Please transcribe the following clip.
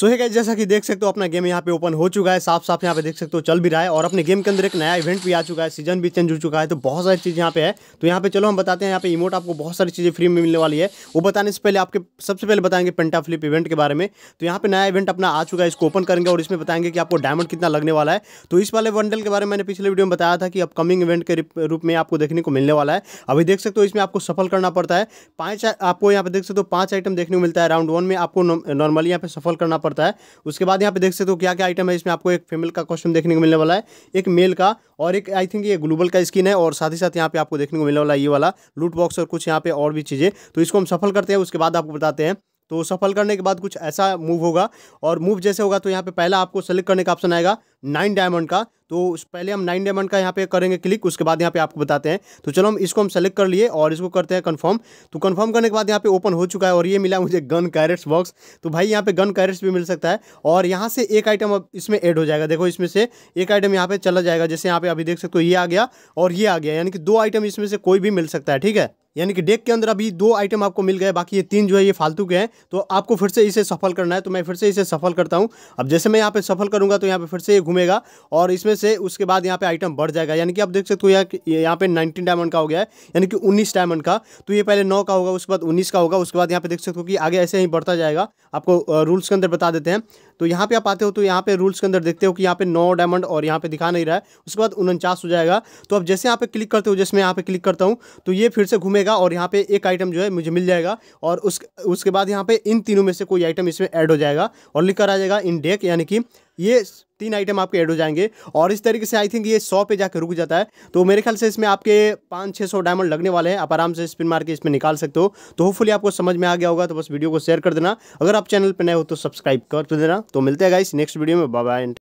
सो है जैसा कि देख सकते हो अपना गेम यहाँ पे ओपन हो चुका है साफ साफ यहाँ पे देख सकते हो चल भी रहा है और अपने गेम के अंदर एक नया इवेंट भी आ चुका है सीजन भी चेंज हो चुका है तो बहुत सारी चीज़ यहाँ पे है तो यहाँ पे चलो हम बताते हैं यहाँ पे इमोट आपको बहुत सारी चीज़ें फ्री में मिलने वाली है वो बताने से पहले आपके सबसे पहले बताएंगे पेंटा फ्लिप इवेंट के बारे में तो यहाँ पे नया इवेंट अपना आ चुका है इसको ओपन करेंगे और इसमें बताएंगे कि आपको डायमंड कितना लगने वाला है तो इस वाले बंडल के बारे में मैंने पिछले वीडियो में बताया था कि अपकमिंग इवेंट के रूप में आपको देखने को मिलने वाला है अभी देख सकते हो इसमें आपको सफल करना पड़ता है पाँच आपको यहाँ पे देख सकते हो पाँच आइटम देखने को मिलता है राउंड वन में आपको नॉर्मली यहाँ पे सफल करना पड़ता है उसके बाद यहाँ पे देख सकते हो क्या क्या आइटम है इसमें आपको एक फीमेल का कॉस्ट्यूम देखने को मिलने वाला है एक मेल का और एक आई थिंक ये ग्लोबल का स्किन है और साथ ही साथ यहाँ पे आपको देखने को मिलने वाला है ये वाला लूट बॉक्स और कुछ यहाँ पे और भी चीज़ें तो इसको हम सफल करते हैं उसके बाद आपको बताते हैं तो सफल करने के बाद कुछ ऐसा मूव होगा और मूव जैसे होगा तो यहाँ पे पहला आपको सेलेक्ट करने का ऑप्शन आएगा नाइन डायमंड का तो पहले हम नाइन डायमंड का यहाँ पे करेंगे क्लिक उसके बाद यहाँ पे आपको बताते हैं तो चलो हम इसको हम सेलेक्ट कर लिए और इसको करते हैं कंफर्म तो कंफर्म करने के बाद यहाँ पे ओपन हो चुका है और ये मिला मुझे गन कैरेट्स बॉक्स तो भाई यहाँ पे गन कैरेट्स भी मिल सकता है और यहाँ से एक आइटम अब इसमें ऐड हो जाएगा देखो इसमें से एक आइटम यहाँ पे चला जाएगा जैसे यहाँ पे अभी देख सकते हो ये आ गया और ये आ गया यानी कि दो आइटम इसमें से कोई भी मिल सकता है ठीक है यानी कि डेक के अंदर अभी दो आइटम आपको मिल गए बाकी ये तीन जो है ये फालतू के हैं तो आपको फिर से इसे सफल करना है तो मैं फिर से इसे सफल करता हूँ अब जैसे मैं यहाँ पे सफल करूँगा तो यहाँ पे फिर से ये घूमेगा और इसमें से उसके बाद यहाँ पे आइटम बढ़ जाएगा यानी कि आप देख सकते हो यहाँ यहाँ पे नाइनटीन डायमंड का हो गया है यानी कि उन्नीस डायमंड का तो ये पहले नौ का होगा उसके बाद उन्नीस का होगा उसके बाद यहाँ पे देख सकते हो कि आगे ऐसे ही बढ़ता जाएगा आपको रूल्स के अंदर बता देते हैं तो यहाँ पे आप आते हो तो यहाँ पे रूल्स के अंदर देखते हो कि यहाँ पे नौ डायमंड और यहाँ पे दिखा नहीं रहा है उसके बाद उनचास हो जाएगा तो अब जैसे यहाँ पे क्लिक करते हो जैसे मैं यहाँ पे क्लिक करता हूँ तो ये फिर से घूमे करेगा और यहाँ पे एक आइटम जो है मुझे मिल जाएगा और उस उसके बाद यहाँ पे इन तीनों में से कोई आइटम इसमें ऐड हो जाएगा और लिखकर आ जाएगा इन डेक यानी कि ये तीन आइटम आपके ऐड हो जाएंगे और इस तरीके से आई थिंक ये सौ पे जाकर रुक जाता है तो मेरे ख्याल से इसमें आपके पाँच छः सौ डायमंड लगने वाले हैं आप आराम से स्पिन मार के इसमें निकाल सकते हो तो होपफुली आपको समझ में आ गया होगा तो बस वीडियो को शेयर कर देना अगर आप चैनल पर नए हो तो सब्सक्राइब कर देना तो मिलते हैं इस नेक्स्ट वीडियो में बाय